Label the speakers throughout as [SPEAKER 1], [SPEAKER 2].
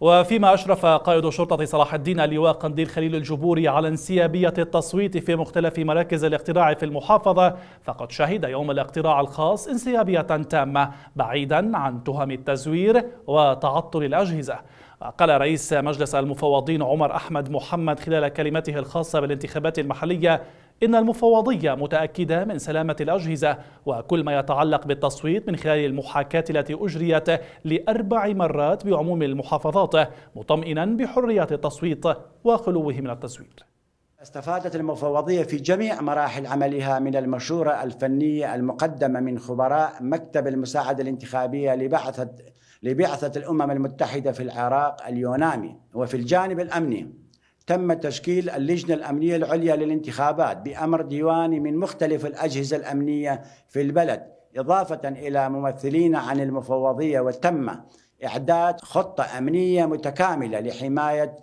[SPEAKER 1] وفيما أشرف قائد شرطة صلاح الدين اللواء قنديل خليل الجبوري على انسيابية التصويت في مختلف مراكز الاقتراع في المحافظة فقد شهد يوم الاقتراع الخاص انسيابية تامة بعيدا عن تهم التزوير وتعطل الأجهزة قال رئيس مجلس المفوضين عمر أحمد محمد خلال كلمته الخاصة بالانتخابات المحلية إن المفوضية متأكدة من سلامة الأجهزة وكل ما يتعلق بالتصويت من خلال المحاكاة التي أجريت لأربع مرات بعموم المحافظات مطمئنا بحرية التصويت وخلوه من التزوير
[SPEAKER 2] استفادت المفوضية في جميع مراحل عملها من المشورة الفنية المقدمة من خبراء مكتب المساعدة الانتخابية لبعثة لبعثة الأمم المتحدة في العراق اليونامي وفي الجانب الأمني تم تشكيل اللجنة الأمنية العليا للانتخابات بأمر ديواني من مختلف الأجهزة الأمنية في البلد إضافة إلى ممثلين عن المفوضية وتم إعداد خطة أمنية متكاملة لحماية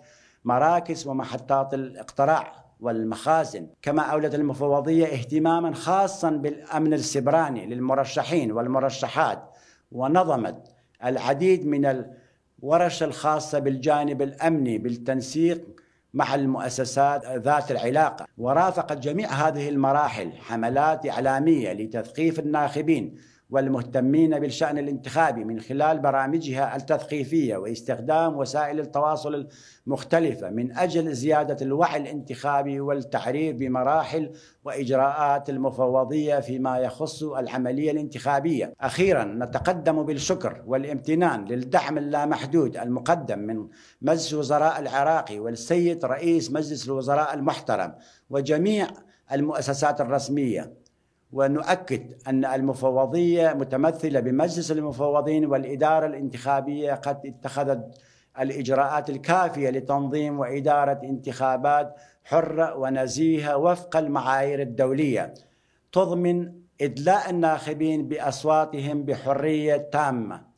[SPEAKER 2] مراكز ومحطات الاقتراع والمخازن كما أولت المفوضية اهتماما خاصا بالأمن السبراني للمرشحين والمرشحات ونظمت العديد من الورش الخاصة بالجانب الأمني بالتنسيق مع المؤسسات ذات العلاقه ورافقت جميع هذه المراحل حملات اعلاميه لتثقيف الناخبين والمهتمين بالشأن الانتخابي من خلال برامجها التثقيفية واستخدام وسائل التواصل المختلفة من أجل زيادة الوعي الانتخابي والتحرير بمراحل وإجراءات المفوضية فيما يخص العملية الانتخابية أخيرا نتقدم بالشكر والامتنان للدعم اللامحدود المقدم من مجلس الوزراء العراقي والسيد رئيس مجلس الوزراء المحترم وجميع المؤسسات الرسمية ونؤكد أن المفوضية متمثلة بمجلس المفوضين والإدارة الانتخابية قد اتخذت الإجراءات الكافية لتنظيم وإدارة انتخابات حرة ونزيهة وفق المعايير الدولية تضمن إدلاء الناخبين بأصواتهم بحرية تامة